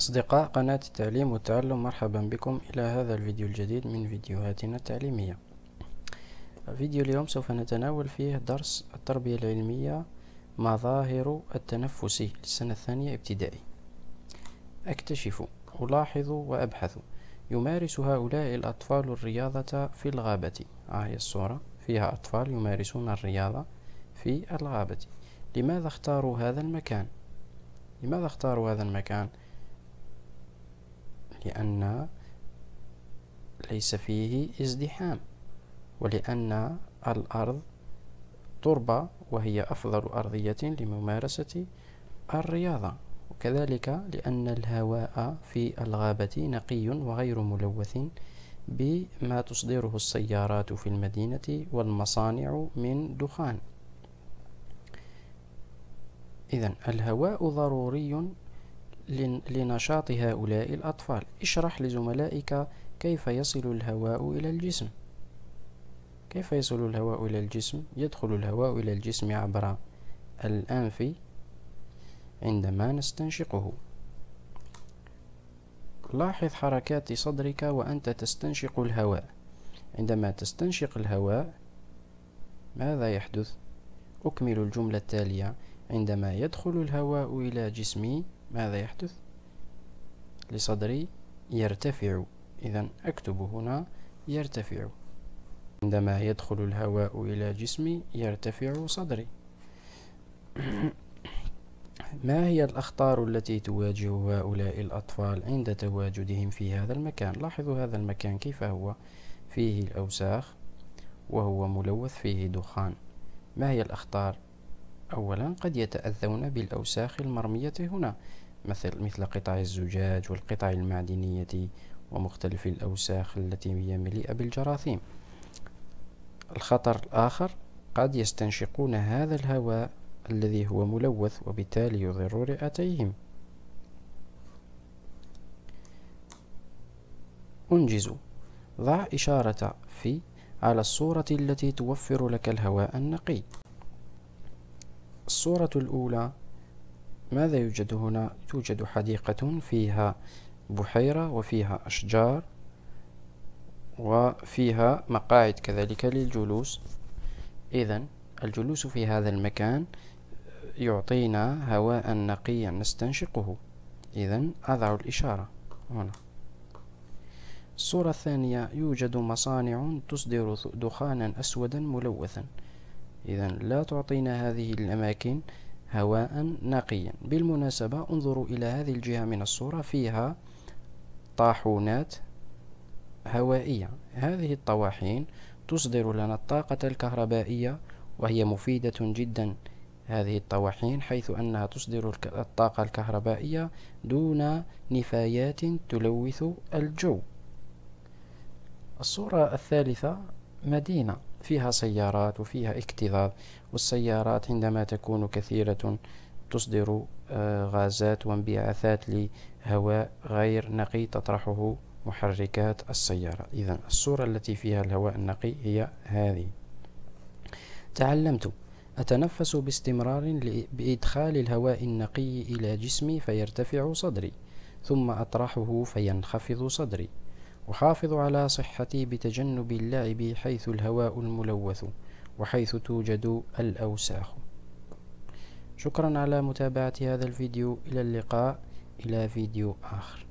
أصدقاء قناة التعليم والتعلم مرحبا بكم إلى هذا الفيديو الجديد من فيديوهاتنا التعليمية فيديو اليوم سوف نتناول فيه درس التربية العلمية مظاهر التنفسي للسنة الثانية ابتدائي أكتشف ألاحظ وأبحث يمارس هؤلاء الأطفال الرياضة في الغابة آه هي الصورة فيها أطفال يمارسون الرياضة في الغابة لماذا اختاروا هذا المكان؟ لماذا اختاروا هذا المكان؟ لأن ليس فيه ازدحام ولأن الأرض تربة وهي أفضل أرضية لممارسة الرياضة وكذلك لأن الهواء في الغابة نقي وغير ملوث بما تصدره السيارات في المدينة والمصانع من دخان إذا الهواء ضروري لنشاط هؤلاء الأطفال اشرح لزملائك كيف يصل الهواء إلى الجسم كيف يصل الهواء إلى الجسم؟ يدخل الهواء إلى الجسم عبر الأنف عندما نستنشقه لاحظ حركات صدرك وأنت تستنشق الهواء عندما تستنشق الهواء ماذا يحدث؟ أكمل الجملة التالية عندما يدخل الهواء إلى جسمي ماذا يحدث لصدري يرتفع إذا أكتب هنا يرتفع عندما يدخل الهواء إلى جسمي يرتفع صدري ما هي الأخطار التي تواجه هؤلاء الأطفال عند تواجدهم في هذا المكان لاحظوا هذا المكان كيف هو فيه الأوساخ وهو ملوث فيه دخان ما هي الأخطار أولا قد يتأذون بالأوساخ المرمية هنا مثل, مثل قطع الزجاج والقطع المعدنية ومختلف الأوساخ التي هي مليئة بالجراثيم الخطر الآخر قد يستنشقون هذا الهواء الذي هو ملوث وبالتالي يضر رئتيهم أنجز ضع إشارة في على الصورة التي توفر لك الهواء النقي الصورة الأولى ماذا يوجد هنا؟ توجد حديقة فيها بحيرة وفيها أشجار وفيها مقاعد كذلك للجلوس إذا الجلوس في هذا المكان يعطينا هواء نقيا نستنشقه إذا أضع الإشارة هنا الصورة الثانية يوجد مصانع تصدر دخانا أسودا ملوثا إذا لا تعطينا هذه الأماكن هواء نقيا بالمناسبة انظروا إلى هذه الجهة من الصورة فيها طاحونات هوائية هذه الطواحين تصدر لنا الطاقة الكهربائية وهي مفيدة جدا هذه الطواحين حيث أنها تصدر الطاقة الكهربائية دون نفايات تلوث الجو الصورة الثالثة مدينة فيها سيارات وفيها اكتظاظ والسيارات عندما تكون كثيرة تصدر آه، غازات وانبعاثات لهواء غير نقي تطرحه محركات السيارة إذا الصورة التي فيها الهواء النقي هي هذه تعلمت أتنفس باستمرار بإدخال الهواء النقي إلى جسمي فيرتفع صدري ثم أطرحه فينخفض صدري وحافظ على صحتي بتجنب اللعب حيث الهواء الملوث وحيث توجد الأوساخ شكرا على متابعة هذا الفيديو إلى اللقاء إلى فيديو آخر